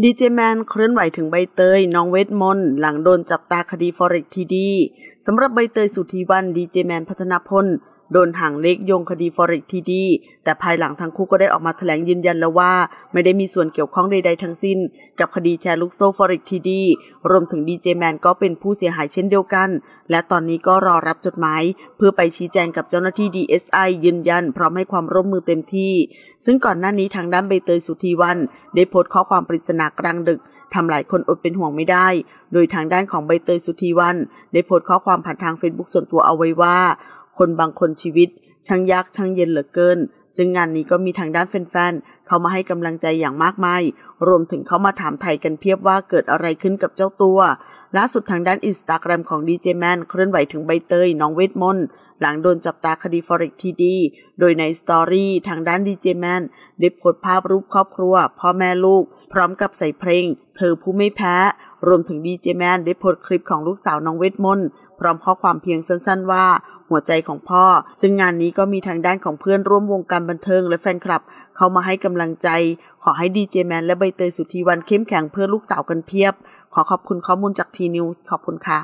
ดีเจแมนเคลื่อนไหวถึงใบเตย น้องเวทมนต์หลังโดนจับตาคดีฟอเร็กทีดีสำหรับใบเตยสุธีวันดีเจแมนพัฒนพลโดนหางเล็กโยงคดีฟอริกทีดี แต่ภายหลังทั้งคู่ก็ได้ออกมาแถลงยืนยันแล้วว่า ไม่ได้มีส่วนเกี่ยวข้องใดๆทั้งสิ้น กับคดีแชร์ลูกโซ่ฟอริกทีดี รวมถึงดีเจแมนก็เป็นผู้เสียหายเช่นเดียวกัน และตอนนี้ก็รอรับจดหมาย เพื่อไปชี้แจงกับเจ้าหน้าที่ DSI ยืนยัน พร้อมให้ความร่วมมือเต็มที่ ซึ่งก่อนหน้านี้ทางด้านใบเตยสุธีวัน ได้โพสต์ข้อความปริศนากลางดึกทำหลายคนอดเป็นห่วงไม่ได้ โดยทางด้านของใบเตยสุธีวัน ได้โพสต์ข้อความผ่านทางเฟซบุ๊กส่วนตัวเอาไว้ว่าคนบางคนชีวิตช่างยากช่างเย็นเหลือเกิน ซึ่งงานนี้ก็มีทางด้านแฟนๆ เข้ามาให้กำลังใจอย่างมากมาย รวมถึงเข้ามาถามไทยกันเพียบว่าเกิดอะไรขึ้นกับเจ้าตัว ล่าสุดทางด้านอินสตาแกรมของดีเจแมนเคลื่อนไหวถึงใบเตยน้องเวทมนต์ หลังโดนจับตาคดีฟอเรกทีดี โดยในสตอรี่ทางด้านดีเจแมนได้โพสภาพรูปครอบครัวพ่อแม่ลูก พร้อมกับใส่เพลง เธอผู้ไม่แพ้ รวมถึงดีเจแมนได้โพสคลิปของลูกสาวน้องเวทมนต์ พร้อมข้อความเพียงสั้นๆว่าหัวใจของพ่อ ซึ่งงานนี้ก็มีทางด้านของเพื่อนร่วมวงการบันเทิงและแฟนคลับ เข้ามาให้กำลังใจ ขอให้ดีเจแมนและใบเตยสุธีวันเข้มแข็งเพื่อลูกสาวกันเพียบ ขอขอบคุณข้อมูลจากทีนิวส์ ขอบคุณค่ะ